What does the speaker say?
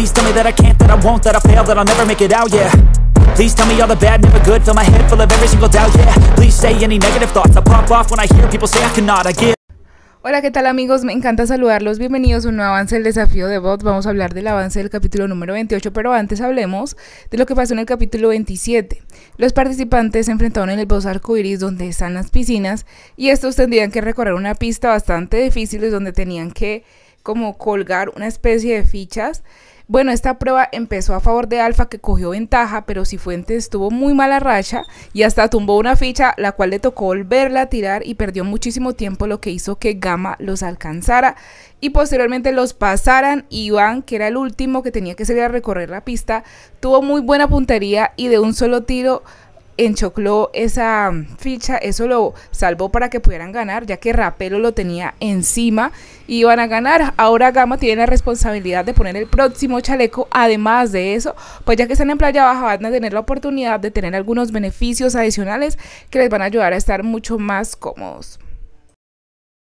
Hola, ¿qué tal amigos? Me encanta saludarlos. Bienvenidos a un nuevo avance del desafío de Bot Vamos a hablar del avance del capítulo número 28, pero antes hablemos de lo que pasó en el capítulo 27. Los participantes se enfrentaron en el bosque arcoiris donde están las piscinas y estos tendrían que recorrer una pista bastante difícil donde tenían que como colgar una especie de fichas. Bueno, esta prueba empezó a favor de Alfa que cogió ventaja, pero si Cifuentes estuvo muy mala racha y hasta tumbó una ficha, la cual le tocó volverla a tirar y perdió muchísimo tiempo, lo que hizo que Gama los alcanzara y posteriormente los pasaran. Iván, que era el último que tenía que salir a recorrer la pista, tuvo muy buena puntería y de un solo tiro enchocló esa ficha, eso lo salvó para que pudieran ganar, ya que Rapelo lo tenía encima y iban a ganar. Ahora Gama tiene la responsabilidad de poner el próximo chaleco, además de eso, pues ya que están en Playa Baja van a tener la oportunidad de tener algunos beneficios adicionales que les van a ayudar a estar mucho más cómodos.